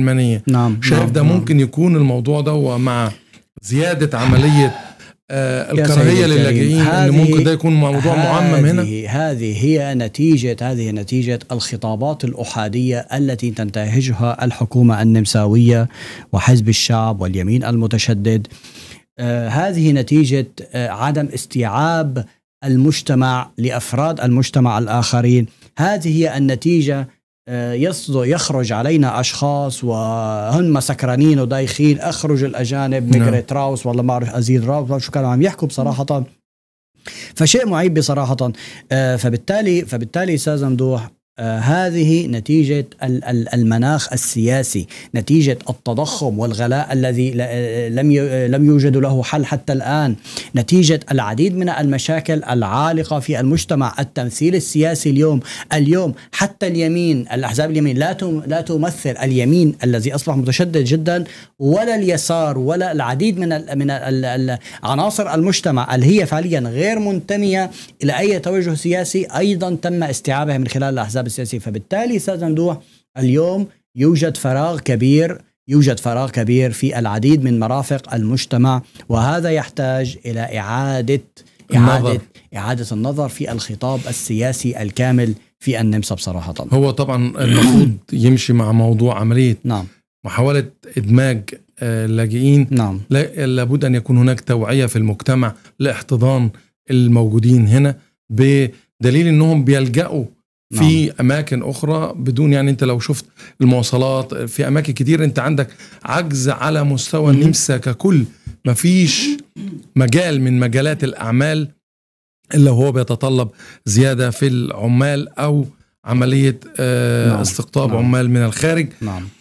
المانيه نعم شايف نعم، ده نعم. ممكن يكون الموضوع ده مع زياده عمليه آه الكراهيه للاجئين اللي ممكن ده يكون موضوع معمم هنا هذه هي نتيجه هذه نتيجه الخطابات الاحاديه التي تنتهجها الحكومه النمساويه وحزب الشعب واليمين المتشدد آه هذه نتيجه آه عدم استيعاب المجتمع لافراد المجتمع الاخرين هذه هي النتيجه آه، يخرج علينا اشخاص وهم سكرانين ودايخين اخرج الاجانب نعم. ميغري تراوس والله ما اعرف ازيد راوس شو كانوا عم يحكوا بصراحه فشيء معيب بصراحه آه، فبالتالي فبالتالي استاذ ممدوح آه، هذه نتيجة المناخ السياسي نتيجة التضخم والغلاء الذي آه، لم آه، لم يوجد له حل حتى الآن نتيجة العديد من المشاكل العالقة في المجتمع التمثيل السياسي اليوم اليوم حتى اليمين الأحزاب اليمين لا لا تمثل اليمين الذي أصبح متشدد جدا ولا اليسار ولا العديد من من عناصر المجتمع اللي هي فعليا غير منتمية إلى أي توجه سياسي أيضا تم استيعابها من خلال الأحزاب الاحزاب السياسي فبالتالي استاذ ممدوح اليوم يوجد فراغ كبير يوجد فراغ كبير في العديد من مرافق المجتمع وهذا يحتاج الى اعاده اعاده النظر. اعاده النظر في الخطاب السياسي الكامل في النمسا بصراحه طبعا. هو طبعا المفروض يمشي مع موضوع عمليه نعم محاوله ادماج آه، اللاجئين نعم لابد ان يكون هناك توعيه في المجتمع لاحتضان الموجودين هنا بدليل انهم بيلجأوا نعم. في اماكن اخرى بدون يعني انت لو شفت المواصلات في اماكن كتير انت عندك عجز على مستوى النمسا ككل مفيش مجال من مجالات الاعمال الا وهو بيتطلب زياده في العمال او عمليه آه، نعم. استقطاب نعم. عمال من الخارج نعم.